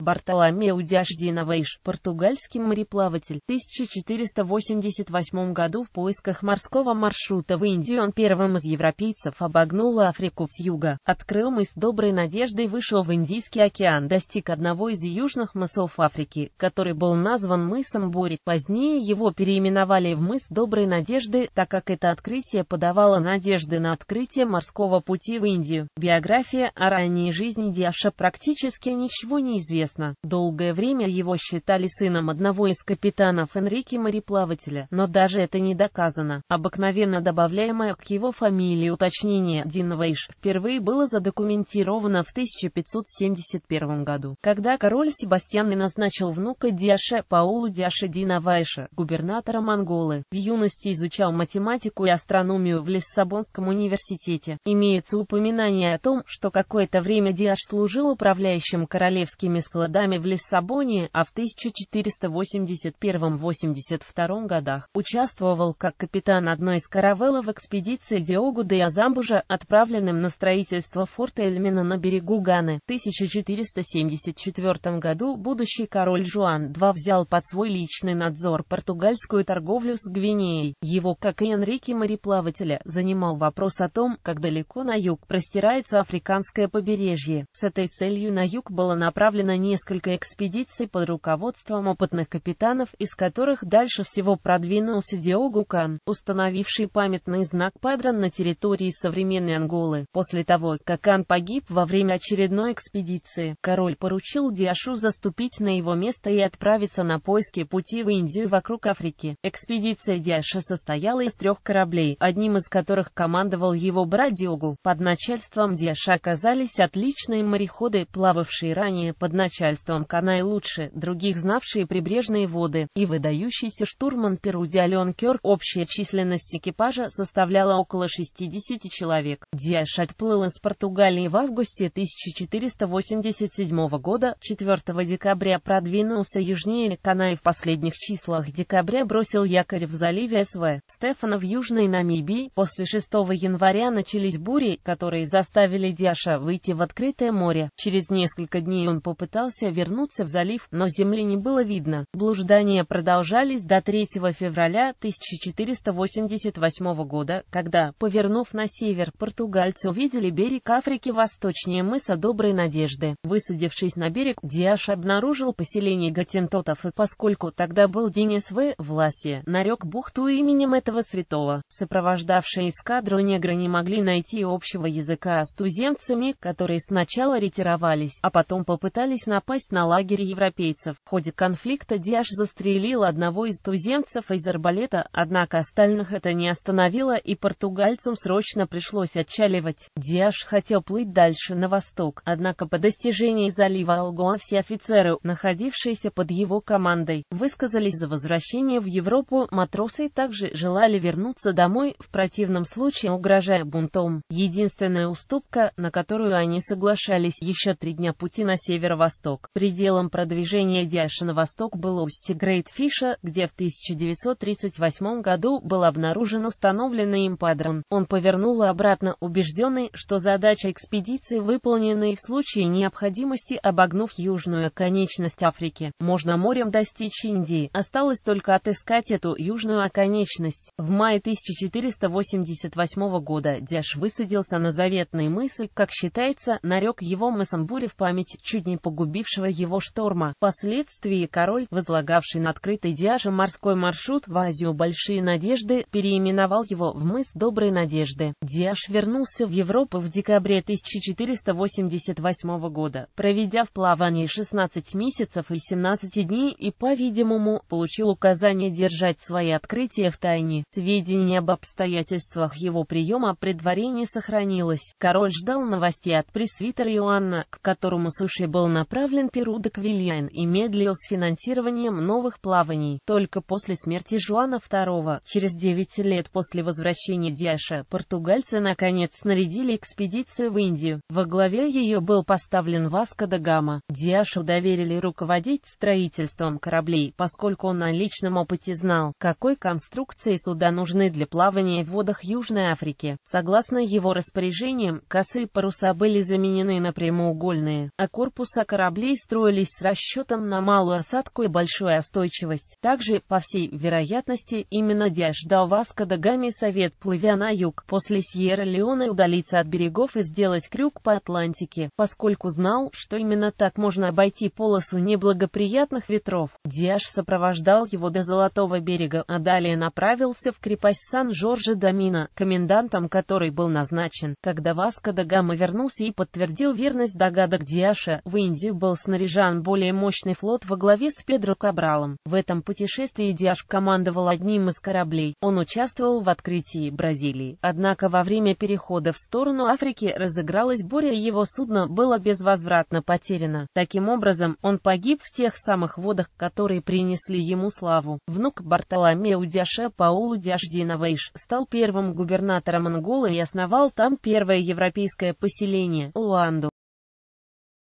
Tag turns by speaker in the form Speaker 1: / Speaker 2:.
Speaker 1: Бартоломеу Диашдиновейш, португальский мореплаватель, в 1488 году в поисках морского маршрута в Индию он первым из европейцев обогнул Африку с юга, открыл мыс Доброй Надежды и вышел в Индийский океан, достиг одного из южных мысов Африки, который был назван мысом Бори. Позднее его переименовали в мыс Доброй Надежды, так как это открытие подавало надежды на открытие морского пути в Индию. Биография о ранней жизни Диаша практически ничего не известна известно, долгое время его считали сыном одного из капитанов Энрике мореплавателя, но даже это не доказано. Обыкновенно добавляемое к его фамилии уточнение Динвейш впервые было задокументировано в 1571 году, когда король Себастьян назначил внука Диаше Паулу Диаше Динавайша, губернатором Монголы. В юности изучал математику и астрономию в Лиссабонском университете. Имеется упоминание о том, что какое-то время Диаш служил управляющим королевскими складами плодами в Лиссабоне, а в 1481-82 годах участвовал как капитан одной из каравеллов экспедиции Диогу де Азамбужа, отправленным на строительство форта Эльмина на берегу Ганы. В 1474 году будущий король Жуан II взял под свой личный надзор португальскую торговлю с Гвинеей. Его, как и Энрике мореплавателя, занимал вопрос о том, как далеко на юг простирается африканское побережье. С этой целью на юг было направлено не несколько экспедиций под руководством опытных капитанов, из которых дальше всего продвинулся Диогу Кан, установивший памятный знак Падран на территории современной Анголы. После того, как Кан погиб во время очередной экспедиции, король поручил Диашу заступить на его место и отправиться на поиски пути в Индию вокруг Африки. Экспедиция Диаша состояла из трех кораблей, одним из которых командовал его брат Диогу. Под начальством Диаша оказались отличные мореходы, плававшие ранее под началом начальством Канай лучше других знавшие прибрежные воды, и выдающийся штурман Перу Диален Кер. Общая численность экипажа составляла около 60 человек. Диаш отплыл из Португалии в августе 1487 года, 4 декабря продвинулся южнее Канай в последних числах декабря бросил якорь в заливе СВ. Стефана в Южной Намибии. После 6 января начались бури, которые заставили Диаша выйти в открытое море. Через несколько дней он попытался пытался вернуться в залив, но земли не было видно. Блуждания продолжались до 3 февраля 1488 года, когда, повернув на север, португальцы увидели берег Африки восточнее мыса Доброй Надежды. Высадившись на берег, Диаш обнаружил поселение гатентотов и, поскольку тогда был день СВ, Власия, нарек бухту именем этого святого. Сопровождавшие эскадру негры не могли найти общего языка с туземцами, которые сначала ретировались, а потом попытались на напасть на лагерь европейцев. В ходе конфликта Диаш застрелил одного из туземцев из арбалета, однако остальных это не остановило и португальцам срочно пришлось отчаливать. Диаш хотел плыть дальше на восток, однако по достижении залива Алгоа все офицеры, находившиеся под его командой, высказались за возвращение в Европу, матросы также желали вернуться домой, в противном случае угрожая бунтом. Единственная уступка, на которую они соглашались еще три дня пути на северо-восток, восток. Пределом продвижения Дяши на восток было устье фиша где в 1938 году был обнаружен установленный им падрон. Он повернул обратно, убежденный, что задача экспедиции выполнена и в случае необходимости обогнув южную оконечность Африки. Можно морем достичь Индии, осталось только отыскать эту южную оконечность. В мае 1488 года Дяш высадился на заветный мысль, как считается, нарек его мысом Бури в память чуть не погубил убившего его шторма. Впоследствии король, возлагавший на открытый Диаже морской маршрут в Азию Большие Надежды, переименовал его в мыс Доброй Надежды. Диаж вернулся в Европу в декабре 1488 года, проведя в плавании 16 месяцев и 17 дней и, по-видимому, получил указание держать свои открытия в тайне. Сведения об обстоятельствах его приема при дворе не сохранилось. Король ждал новостей от пресвитера Иоанна, к которому Суши был направлен отправлен Перудок Вильян и медлил с финансированием новых плаваний. Только после смерти Жуана II, через 9 лет после возвращения Диаша, португальцы наконец снарядили экспедицию в Индию. Во главе ее был поставлен Васко да Гама. Диашу доверили руководить строительством кораблей, поскольку он на личном опыте знал, какой конструкции суда нужны для плавания в водах Южной Африки. Согласно его распоряжениям, косы паруса были заменены на прямоугольные, а корпуса корабля кораблей строились с расчетом на малую осадку и большую остойчивость. Также, по всей вероятности, именно Диаш дал Васко да Гаме совет, плывя на юг, после Сьерра-Леоне удалиться от берегов и сделать крюк по Атлантике, поскольку знал, что именно так можно обойти полосу неблагоприятных ветров. Диаш сопровождал его до Золотого берега, а далее направился в крепость Сан-Жорже-Дамина, комендантом которой был назначен. Когда Васко да Гама вернулся и подтвердил верность догадок Диаша, в Индию был снаряжен более мощный флот во главе с Педро Кабралом. В этом путешествии Диаш командовал одним из кораблей, он участвовал в открытии Бразилии. Однако во время перехода в сторону Африки разыгралась буря и его судно было безвозвратно потеряно. Таким образом, он погиб в тех самых водах, которые принесли ему славу. Внук Бартоломео Диаше Паулу Диашдиновейш стал первым губернатором Анголы и основал там первое европейское поселение – Луанду.